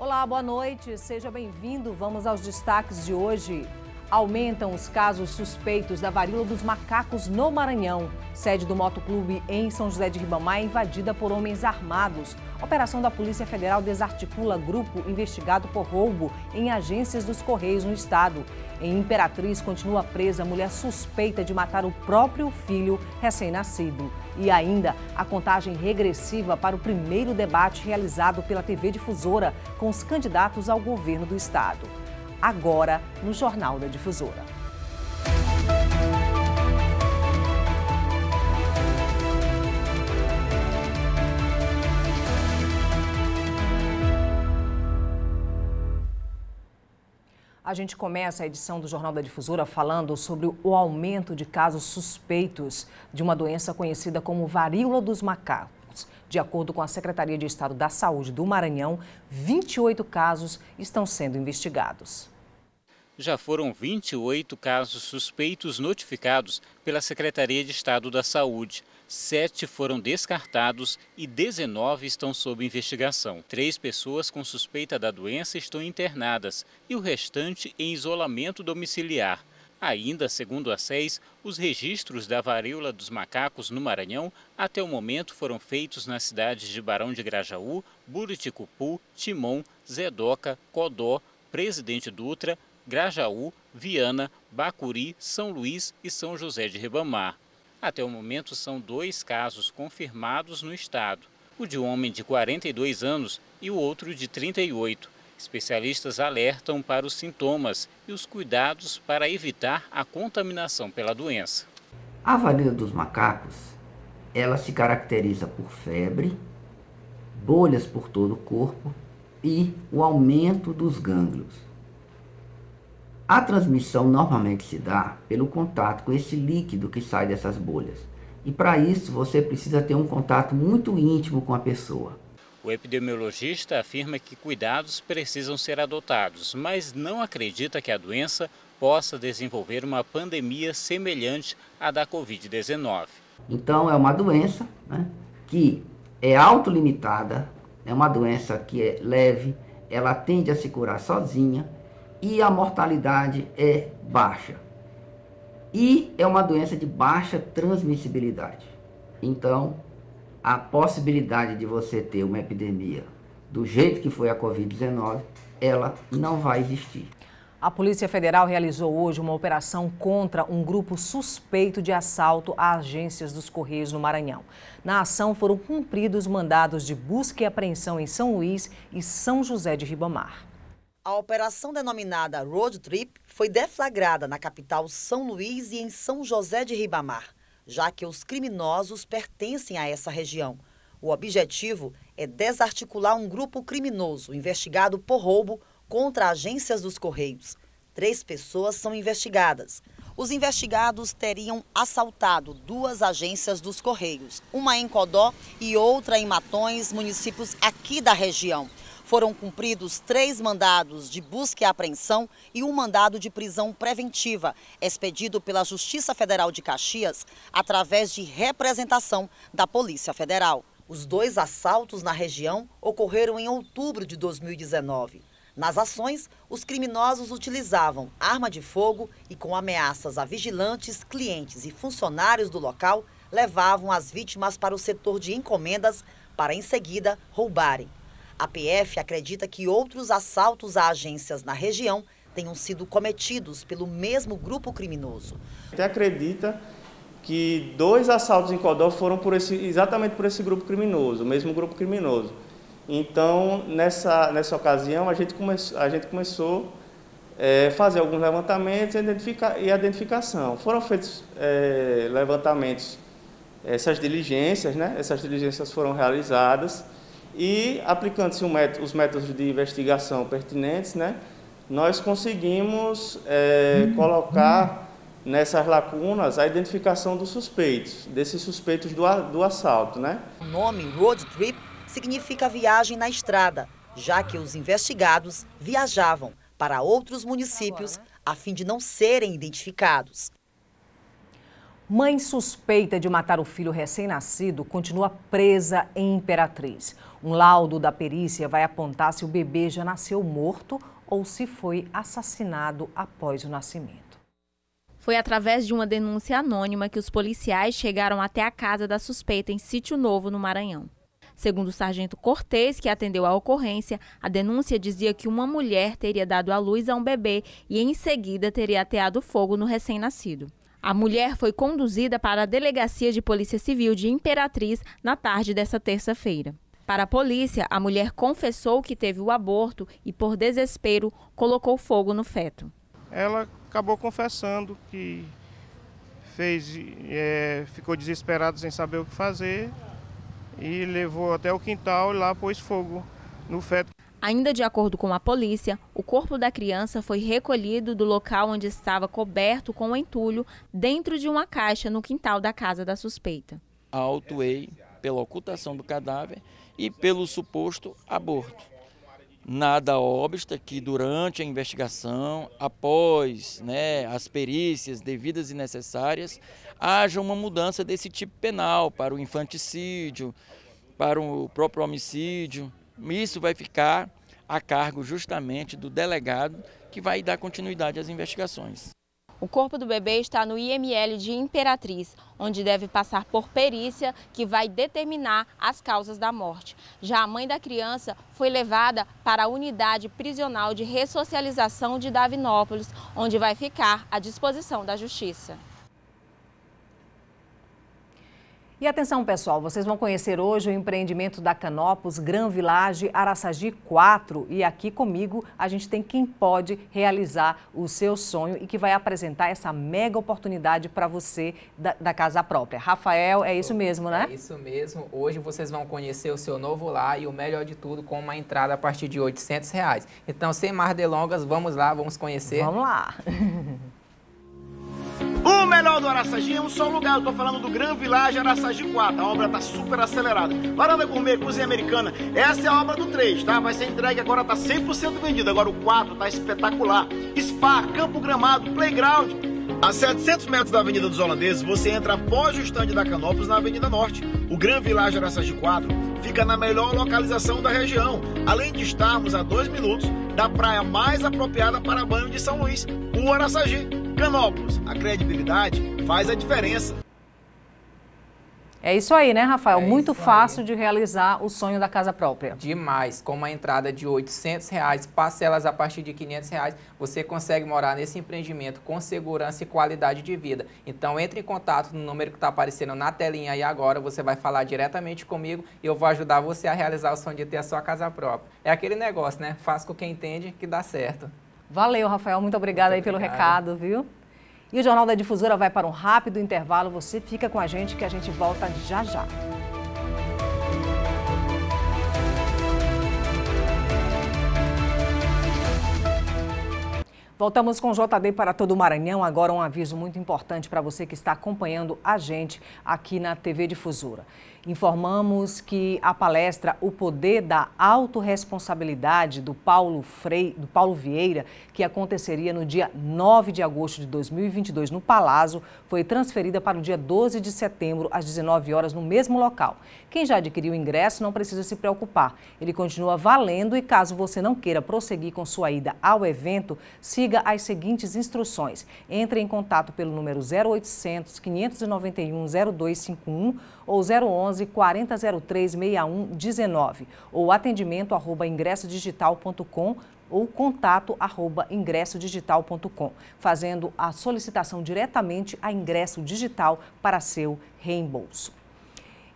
Olá, boa noite, seja bem-vindo. Vamos aos destaques de hoje aumentam os casos suspeitos da varíola dos macacos no Maranhão. Sede do Motoclube em São José de Ribamar é invadida por homens armados. Operação da Polícia Federal desarticula grupo investigado por roubo em agências dos Correios no estado. Em Imperatriz continua presa mulher suspeita de matar o próprio filho recém-nascido. E ainda a contagem regressiva para o primeiro debate realizado pela TV Difusora com os candidatos ao governo do estado agora no Jornal da Difusora. A gente começa a edição do Jornal da Difusora falando sobre o aumento de casos suspeitos de uma doença conhecida como varíola dos macacos. De acordo com a Secretaria de Estado da Saúde do Maranhão, 28 casos estão sendo investigados. Já foram 28 casos suspeitos notificados pela Secretaria de Estado da Saúde. Sete foram descartados e 19 estão sob investigação. Três pessoas com suspeita da doença estão internadas e o restante em isolamento domiciliar. Ainda segundo a SES, os registros da varíola dos macacos no Maranhão até o momento foram feitos nas cidades de Barão de Grajaú, Buriticupu, Timon, Zedoca, Codó, Presidente Dutra, Grajaú, Viana, Bacuri, São Luís e São José de Ribamar. Até o momento são dois casos confirmados no estado, o de um homem de 42 anos e o outro de 38 Especialistas alertam para os sintomas e os cuidados para evitar a contaminação pela doença. A varíola dos macacos, ela se caracteriza por febre, bolhas por todo o corpo e o aumento dos gânglios. A transmissão normalmente se dá pelo contato com esse líquido que sai dessas bolhas. E para isso você precisa ter um contato muito íntimo com a pessoa. O epidemiologista afirma que cuidados precisam ser adotados, mas não acredita que a doença possa desenvolver uma pandemia semelhante à da Covid-19. Então, é uma doença né, que é autolimitada, é uma doença que é leve, ela tende a se curar sozinha e a mortalidade é baixa. E é uma doença de baixa transmissibilidade. Então, a possibilidade de você ter uma epidemia do jeito que foi a Covid-19, ela não vai existir. A Polícia Federal realizou hoje uma operação contra um grupo suspeito de assalto a agências dos Correios no Maranhão. Na ação foram cumpridos mandados de busca e apreensão em São Luís e São José de Ribamar. A operação denominada Road Trip foi deflagrada na capital São Luís e em São José de Ribamar já que os criminosos pertencem a essa região. O objetivo é desarticular um grupo criminoso investigado por roubo contra agências dos Correios. Três pessoas são investigadas. Os investigados teriam assaltado duas agências dos Correios, uma em Codó e outra em Matões, municípios aqui da região. Foram cumpridos três mandados de busca e apreensão e um mandado de prisão preventiva, expedido pela Justiça Federal de Caxias através de representação da Polícia Federal. Os dois assaltos na região ocorreram em outubro de 2019. Nas ações, os criminosos utilizavam arma de fogo e, com ameaças a vigilantes, clientes e funcionários do local, levavam as vítimas para o setor de encomendas para, em seguida, roubarem. A PF acredita que outros assaltos a agências na região tenham sido cometidos pelo mesmo grupo criminoso. Até acredita que dois assaltos em Codó foram por esse, exatamente por esse grupo criminoso, o mesmo grupo criminoso. Então, nessa, nessa ocasião, a gente, come, a gente começou a eh, é, fazer alguns levantamentos e, e identificação. Foram feitos é, levantamentos, essas diligências, né? essas diligências foram realizadas e aplicando-se os métodos de investigação pertinentes, né, nós conseguimos é, colocar nessas lacunas a identificação dos suspeitos, desses suspeitos do, do assalto. Né? O nome road trip significa viagem na estrada, já que os investigados viajavam para outros municípios a fim de não serem identificados. Mãe suspeita de matar o filho recém-nascido continua presa em Imperatriz. Um laudo da perícia vai apontar se o bebê já nasceu morto ou se foi assassinado após o nascimento. Foi através de uma denúncia anônima que os policiais chegaram até a casa da suspeita em Sítio Novo, no Maranhão. Segundo o sargento Cortez, que atendeu a ocorrência, a denúncia dizia que uma mulher teria dado à luz a um bebê e em seguida teria ateado fogo no recém-nascido. A mulher foi conduzida para a Delegacia de Polícia Civil de Imperatriz na tarde dessa terça-feira. Para a polícia, a mulher confessou que teve o aborto e, por desespero, colocou fogo no feto. Ela acabou confessando que fez, é, ficou desesperada sem saber o que fazer e levou até o quintal e lá pôs fogo no feto. Ainda de acordo com a polícia, o corpo da criança foi recolhido do local onde estava coberto com um entulho dentro de uma caixa no quintal da casa da suspeita. Autuei pela ocultação do cadáver e pelo suposto aborto. Nada obsta que durante a investigação, após né, as perícias devidas e necessárias, haja uma mudança desse tipo penal para o infanticídio, para o próprio homicídio. Isso vai ficar a cargo justamente do delegado que vai dar continuidade às investigações. O corpo do bebê está no IML de Imperatriz, onde deve passar por perícia que vai determinar as causas da morte. Já a mãe da criança foi levada para a unidade prisional de ressocialização de Davinópolis, onde vai ficar à disposição da justiça. E atenção, pessoal, vocês vão conhecer hoje o empreendimento da Canopus Gran Village Araçagi 4. E aqui comigo a gente tem quem pode realizar o seu sonho e que vai apresentar essa mega oportunidade para você da, da, casa própria. Rafael, é isso mesmo, né? É isso mesmo. Hoje vocês vão conhecer o seu novo lar e o melhor de tudo, com uma entrada a partir de 800 reais. Então, sem mais delongas, vamos lá, vamos conhecer. Vamos lá melhor do Araçagi é um só lugar. Eu tô falando do Gran Village Araçagi 4. A obra tá super acelerada. Varanda Gourmet, Cozinha Americana. Essa é a obra do 3, tá? Vai ser entregue agora, tá 100% vendido. Agora o 4 tá espetacular. Spa, Campo Gramado, Playground. A 700 metros da Avenida dos Holandeses, você entra após o estande da Canopus na Avenida Norte. O Gran Village Araçagi 4 fica na melhor localização da região, além de estarmos a dois minutos da praia mais apropriada para banho de São Luís, o Araçagi a credibilidade faz a diferença. É isso aí, né, Rafael? É Muito fácil aí. de realizar o sonho da casa própria. Demais. Com uma entrada de R$ reais, parcelas a partir de R$ reais, você consegue morar nesse empreendimento com segurança e qualidade de vida. Então, entre em contato no número que está aparecendo na telinha aí agora. Você vai falar diretamente comigo e eu vou ajudar você a realizar o sonho de ter a sua casa própria. É aquele negócio, né? Faz com quem entende que dá certo. Valeu, Rafael. Muito obrigada aí pelo recado, viu? E o Jornal da Difusora vai para um rápido intervalo. Você fica com a gente que a gente volta já já. Voltamos com o JD para todo o Maranhão. Agora um aviso muito importante para você que está acompanhando a gente aqui na TV Difusora. Informamos que a palestra O Poder da Autoresponsabilidade do Paulo, Frei, do Paulo Vieira, que aconteceria no dia 9 de agosto de 2022 no Palazzo, foi transferida para o dia 12 de setembro, às 19 horas, no mesmo local. Quem já adquiriu o ingresso não precisa se preocupar. Ele continua valendo e caso você não queira prosseguir com sua ida ao evento, siga as seguintes instruções. Entre em contato pelo número 0800 591 0251 ou 011 4003 6119 ou atendimento arroba ingressodigital.com ou contato arroba ingressodigital.com, fazendo a solicitação diretamente a ingresso digital para seu reembolso.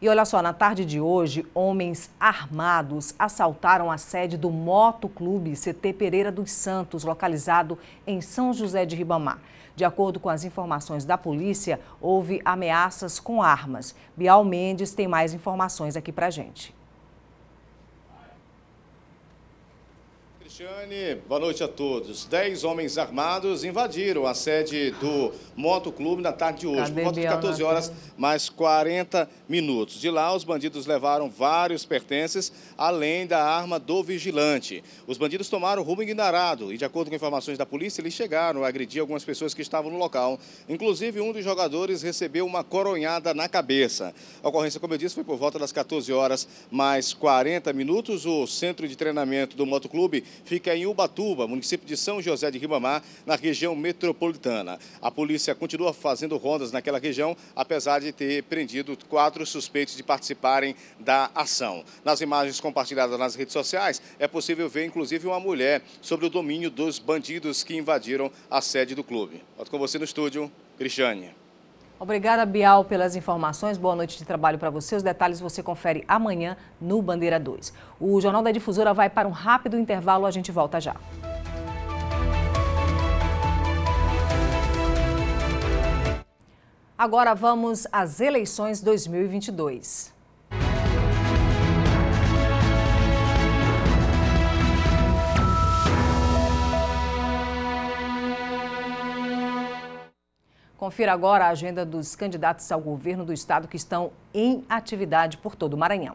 E olha só, na tarde de hoje, homens armados assaltaram a sede do Moto Clube CT Pereira dos Santos, localizado em São José de Ribamar. De acordo com as informações da polícia, houve ameaças com armas. Bial Mendes tem mais informações aqui pra gente. Cristiane, boa noite a todos. Dez homens armados invadiram a sede do Moto Clube na tarde de hoje, por volta de 14 horas, mais 40 minutos. De lá, os bandidos levaram vários pertences, além da arma do vigilante. Os bandidos tomaram rumo ignorado e, de acordo com informações da polícia, eles chegaram a agredir algumas pessoas que estavam no local. Inclusive, um dos jogadores recebeu uma coronhada na cabeça. A ocorrência, como eu disse, foi por volta das 14 horas, mais 40 minutos. O centro de treinamento do Moto Clube fica em Ubatuba, município de São José de Ribamar, na região metropolitana. A polícia continua fazendo rondas naquela região, apesar de ter prendido quatro suspeitos de participarem da ação. Nas imagens compartilhadas nas redes sociais, é possível ver inclusive uma mulher sobre o domínio dos bandidos que invadiram a sede do clube. Volto com você no estúdio, Cristiane. Obrigada, Bial, pelas informações. Boa noite de trabalho para você. Os detalhes você confere amanhã no Bandeira 2. O Jornal da Difusora vai para um rápido intervalo. A gente volta já. Agora vamos às eleições 2022. Confira agora a agenda dos candidatos ao governo do estado que estão em atividade por todo o Maranhão.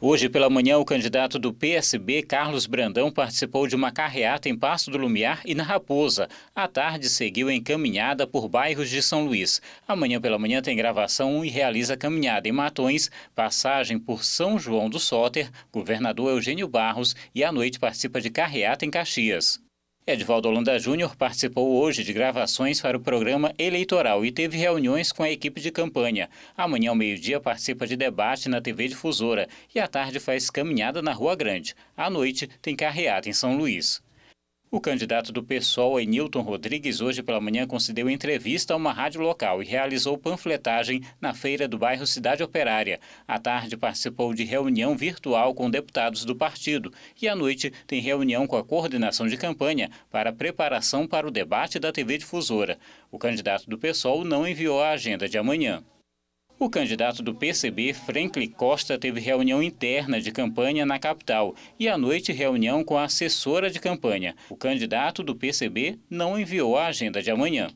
Hoje pela manhã, o candidato do PSB, Carlos Brandão, participou de uma carreata em Passo do Lumiar e na Raposa. À tarde, seguiu em caminhada por bairros de São Luís. Amanhã pela manhã tem gravação e realiza caminhada em Matões, passagem por São João do Sóter, governador Eugênio Barros e à noite participa de carreata em Caxias. Edvaldo Holanda Júnior participou hoje de gravações para o programa eleitoral e teve reuniões com a equipe de campanha. Amanhã, ao meio-dia, participa de debate na TV Difusora e à tarde faz caminhada na Rua Grande. À noite, tem carreata em São Luís. O candidato do PSOL, Enilton Rodrigues, hoje pela manhã concedeu entrevista a uma rádio local e realizou panfletagem na feira do bairro Cidade Operária. À tarde participou de reunião virtual com deputados do partido e à noite tem reunião com a coordenação de campanha para preparação para o debate da TV Difusora. O candidato do PSOL não enviou a agenda de amanhã. O candidato do PCB, Franklin Costa, teve reunião interna de campanha na capital e à noite reunião com a assessora de campanha. O candidato do PCB não enviou a agenda de amanhã.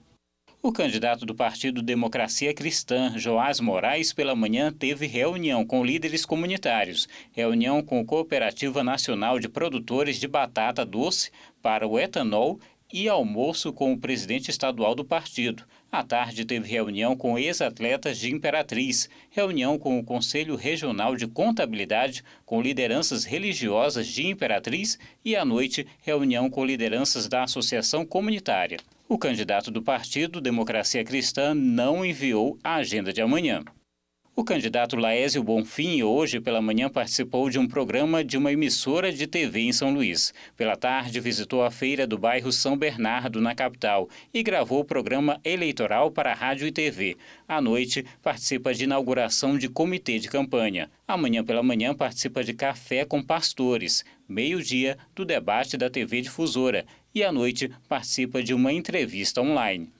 O candidato do Partido Democracia Cristã, Joás Moraes, pela manhã teve reunião com líderes comunitários, reunião com a Cooperativa Nacional de Produtores de Batata Doce para o Etanol e almoço com o presidente estadual do partido. À tarde, teve reunião com ex-atletas de Imperatriz, reunião com o Conselho Regional de Contabilidade, com lideranças religiosas de Imperatriz e, à noite, reunião com lideranças da Associação Comunitária. O candidato do partido, Democracia Cristã, não enviou a agenda de amanhã. O candidato Laésio Bonfim hoje pela manhã participou de um programa de uma emissora de TV em São Luís. Pela tarde visitou a feira do bairro São Bernardo, na capital, e gravou o programa eleitoral para rádio e TV. À noite participa de inauguração de comitê de campanha. Amanhã pela manhã participa de café com pastores, meio-dia do debate da TV Difusora e à noite participa de uma entrevista online.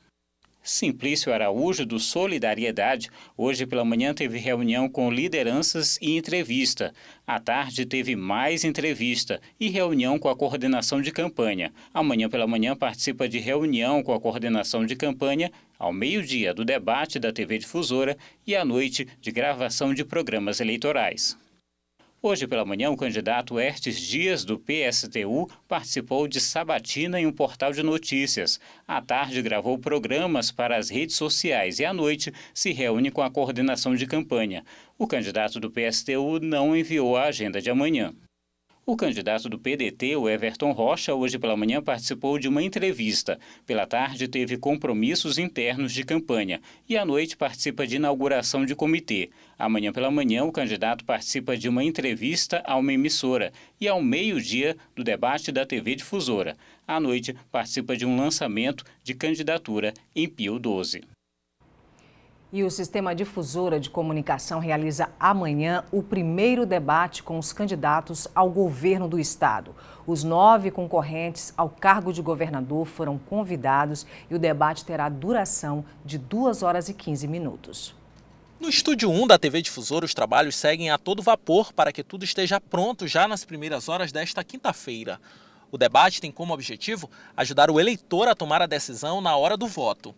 Simplício Araújo, do Solidariedade, hoje pela manhã teve reunião com lideranças e entrevista. À tarde teve mais entrevista e reunião com a coordenação de campanha. Amanhã pela manhã participa de reunião com a coordenação de campanha, ao meio-dia do debate da TV Difusora e à noite de gravação de programas eleitorais. Hoje pela manhã, o candidato Ertes Dias, do PSTU, participou de sabatina em um portal de notícias. À tarde, gravou programas para as redes sociais e à noite se reúne com a coordenação de campanha. O candidato do PSTU não enviou a agenda de amanhã. O candidato do PDT, o Everton Rocha, hoje pela manhã participou de uma entrevista. Pela tarde teve compromissos internos de campanha e à noite participa de inauguração de comitê. Amanhã pela manhã o candidato participa de uma entrevista a uma emissora e ao meio-dia do debate da TV Difusora. À noite participa de um lançamento de candidatura em Pio 12. E o Sistema Difusora de Comunicação realiza amanhã o primeiro debate com os candidatos ao governo do Estado. Os nove concorrentes ao cargo de governador foram convidados e o debate terá duração de 2 horas e 15 minutos. No estúdio 1 da TV Difusora, os trabalhos seguem a todo vapor para que tudo esteja pronto já nas primeiras horas desta quinta-feira. O debate tem como objetivo ajudar o eleitor a tomar a decisão na hora do voto.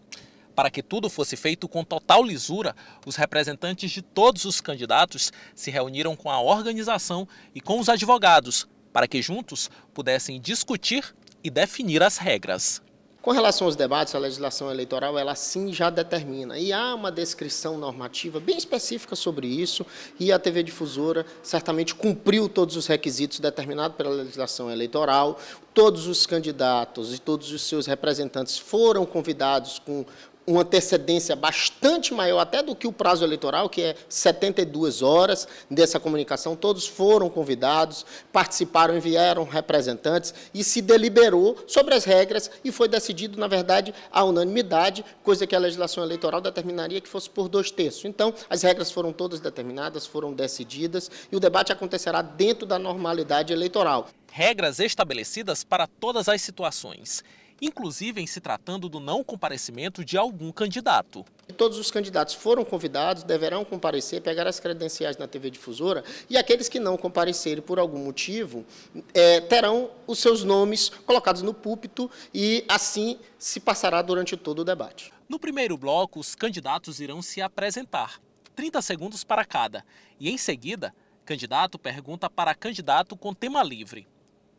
Para que tudo fosse feito com total lisura, os representantes de todos os candidatos se reuniram com a organização e com os advogados, para que juntos pudessem discutir e definir as regras. Com relação aos debates, a legislação eleitoral, ela sim já determina. E há uma descrição normativa bem específica sobre isso, e a TV Difusora certamente cumpriu todos os requisitos determinados pela legislação eleitoral. Todos os candidatos e todos os seus representantes foram convidados com uma antecedência bastante maior até do que o prazo eleitoral, que é 72 horas dessa comunicação. Todos foram convidados, participaram, enviaram representantes e se deliberou sobre as regras e foi decidido, na verdade, a unanimidade, coisa que a legislação eleitoral determinaria que fosse por dois terços. Então, as regras foram todas determinadas, foram decididas e o debate acontecerá dentro da normalidade eleitoral. Regras estabelecidas para todas as situações inclusive em se tratando do não comparecimento de algum candidato. Todos os candidatos foram convidados, deverão comparecer, pegar as credenciais na TV Difusora e aqueles que não comparecerem por algum motivo é, terão os seus nomes colocados no púlpito e assim se passará durante todo o debate. No primeiro bloco, os candidatos irão se apresentar, 30 segundos para cada, e em seguida, candidato pergunta para candidato com tema livre.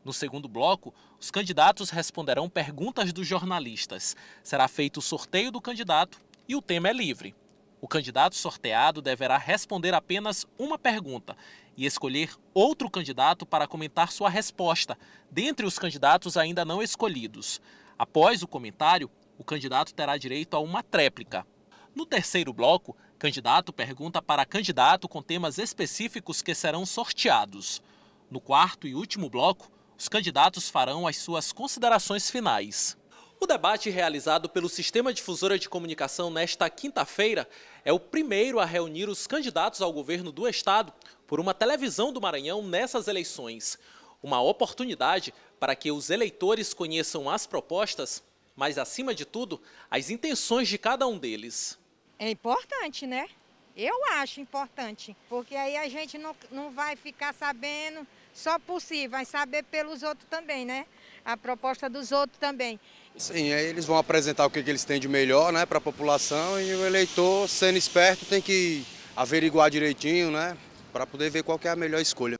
No segundo bloco, os candidatos responderão perguntas dos jornalistas. Será feito o sorteio do candidato e o tema é livre. O candidato sorteado deverá responder apenas uma pergunta e escolher outro candidato para comentar sua resposta, dentre os candidatos ainda não escolhidos. Após o comentário, o candidato terá direito a uma tréplica. No terceiro bloco, candidato pergunta para candidato com temas específicos que serão sorteados. No quarto e último bloco, os candidatos farão as suas considerações finais. O debate realizado pelo Sistema Difusora de Comunicação nesta quinta-feira é o primeiro a reunir os candidatos ao governo do Estado por uma televisão do Maranhão nessas eleições. Uma oportunidade para que os eleitores conheçam as propostas, mas, acima de tudo, as intenções de cada um deles. É importante, né? Eu acho importante, porque aí a gente não, não vai ficar sabendo só por si, vai saber pelos outros também, né? A proposta dos outros também. Sim, aí eles vão apresentar o que, que eles têm de melhor né, para a população e o eleitor, sendo esperto, tem que averiguar direitinho, né? Para poder ver qual é a melhor escolha.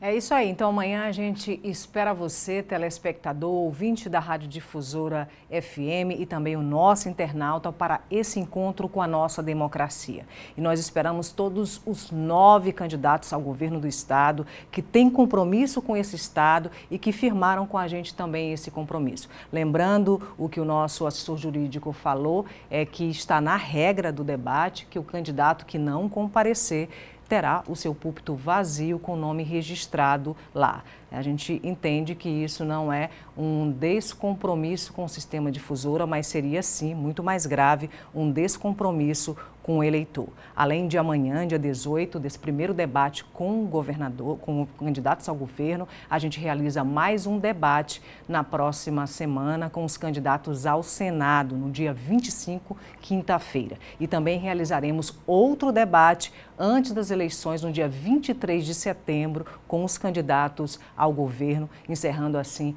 É isso aí. Então amanhã a gente espera você, telespectador, ouvinte da Rádio Difusora FM e também o nosso internauta para esse encontro com a nossa democracia. E nós esperamos todos os nove candidatos ao governo do Estado que têm compromisso com esse Estado e que firmaram com a gente também esse compromisso. Lembrando o que o nosso assessor jurídico falou, é que está na regra do debate que o candidato que não comparecer terá o seu púlpito vazio com o nome registrado lá. A gente entende que isso não é um descompromisso com o sistema difusora, mas seria sim, muito mais grave, um descompromisso com o eleitor. Além de amanhã, dia 18, desse primeiro debate com o governador, com candidatos ao governo, a gente realiza mais um debate na próxima semana com os candidatos ao Senado, no dia 25, quinta-feira. E também realizaremos outro debate antes das eleições, no dia 23 de setembro, com os candidatos ao governo, encerrando assim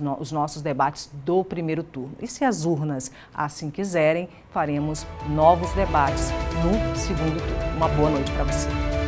no os nossos debates do primeiro turno. E se as urnas assim quiserem, faremos novos debates no segundo turno. Uma boa noite para você.